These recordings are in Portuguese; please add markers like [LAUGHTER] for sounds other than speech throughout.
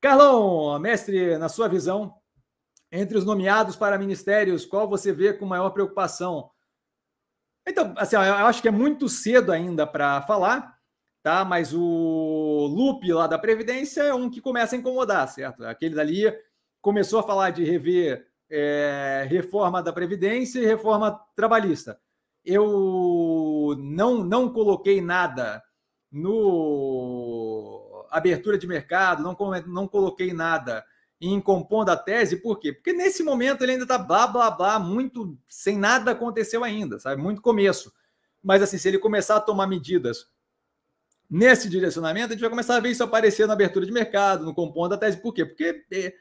Carlão, mestre, na sua visão, entre os nomeados para ministérios, qual você vê com maior preocupação? Então, assim, eu acho que é muito cedo ainda para falar, tá? Mas o loop lá da Previdência é um que começa a incomodar, certo? Aquele dali começou a falar de rever é, reforma da Previdência e reforma trabalhista. Eu não, não coloquei nada no abertura de mercado, não, não coloquei nada em compondo a tese, por quê? Porque nesse momento ele ainda está blá, blá, blá, muito sem nada aconteceu ainda, sabe? Muito começo. Mas assim, se ele começar a tomar medidas nesse direcionamento, a gente vai começar a ver isso aparecer na abertura de mercado, no compondo a tese. Por quê? Porque é,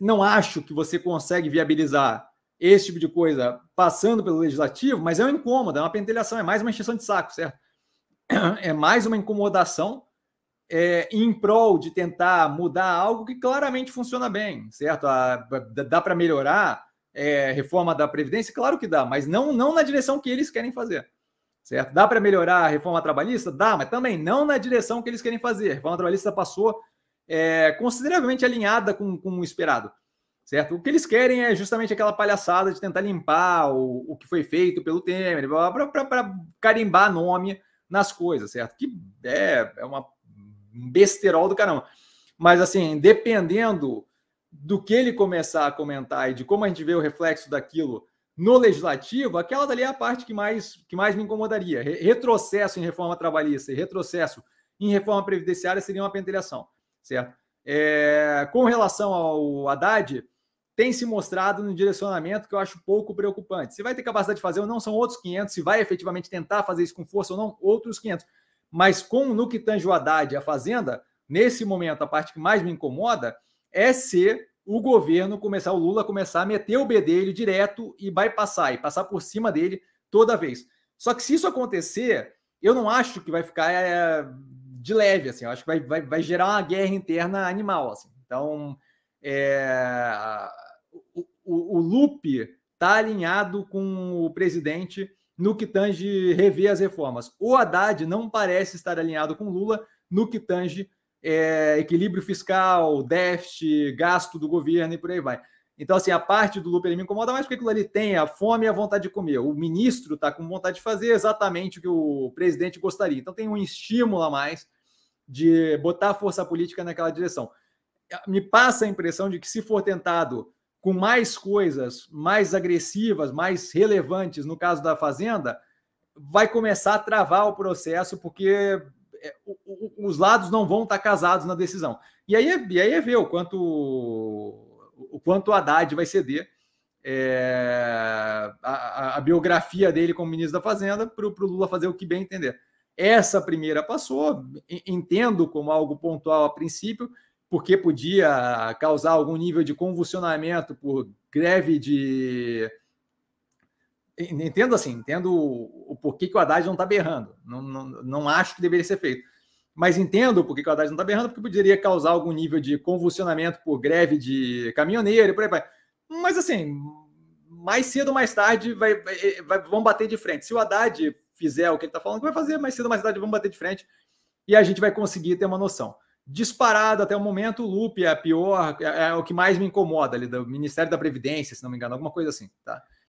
não acho que você consegue viabilizar esse tipo de coisa passando pelo legislativo, mas é um incômodo, é uma pentelhação, é mais uma extensão de saco, certo? [CLEARS THROAT] É mais uma incomodação é, em prol de tentar mudar algo que claramente funciona bem, certo? A, dá para melhorar é, reforma da Previdência? Claro que dá, mas não, não na direção que eles querem fazer. Certo? Dá para melhorar a reforma trabalhista? Dá, mas também não na direção que eles querem fazer. A reforma trabalhista passou é, consideravelmente alinhada com, com o esperado. Certo? O que eles querem é justamente aquela palhaçada de tentar limpar o, o que foi feito pelo Temer, para carimbar nome nas coisas, certo? Que é, é uma um besterol do caramba. Mas, assim, dependendo do que ele começar a comentar e de como a gente vê o reflexo daquilo no legislativo, aquela dali é a parte que mais, que mais me incomodaria. Retrocesso em reforma trabalhista e retrocesso em reforma previdenciária seria uma pentelhação, certo? É, com relação ao Haddad, tem se mostrado no direcionamento que eu acho pouco preocupante. Se vai ter capacidade de fazer ou não, são outros 500. Se vai efetivamente tentar fazer isso com força ou não, outros 500. Mas com no que tange o Haddad e a Fazenda, nesse momento, a parte que mais me incomoda é se o governo começar, o Lula começar a meter o B dele direto e vai passar, e passar por cima dele toda vez. Só que se isso acontecer, eu não acho que vai ficar é, de leve, assim, eu acho que vai, vai, vai gerar uma guerra interna animal, assim. Então, é, o, o, o loop está alinhado com o presidente no que tange rever as reformas. O Haddad não parece estar alinhado com Lula no que tange é, equilíbrio fiscal, déficit, gasto do governo e por aí vai. Então, assim, a parte do Lula me incomoda mais porque aquilo ali tem a fome e a vontade de comer. O ministro está com vontade de fazer exatamente o que o presidente gostaria. Então, tem um estímulo a mais de botar a força política naquela direção. Me passa a impressão de que, se for tentado com mais coisas mais agressivas, mais relevantes, no caso da Fazenda, vai começar a travar o processo, porque é, os lados não vão estar casados na decisão. E aí, é, e aí é ver o quanto o quanto Haddad vai ceder é, a, a, biografia dele como ministro da Fazenda para o Lula fazer o que bem entender. Essa primeira passou, entendo como algo pontual a princípio, porque podia causar algum nível de convulsionamento por greve de. Entendo assim, entendo o porquê que o Haddad não está berrando. Não, não, não acho que deveria ser feito. Mas entendo porque que o Haddad não está berrando, porque poderia causar algum nível de convulsionamento por greve de caminhoneiro e por aí vai. Mas assim, mais cedo ou mais tarde vai, vai, vai, vão bater de frente. Se o Haddad fizer o que ele está falando vai fazer, mais cedo ou mais tarde vão bater de frente e a gente vai conseguir ter uma noção disparado até o momento, o loop é a pior, é, é, o que mais me incomoda ali, do Ministério da Previdência, se não me engano, alguma coisa assim, tá?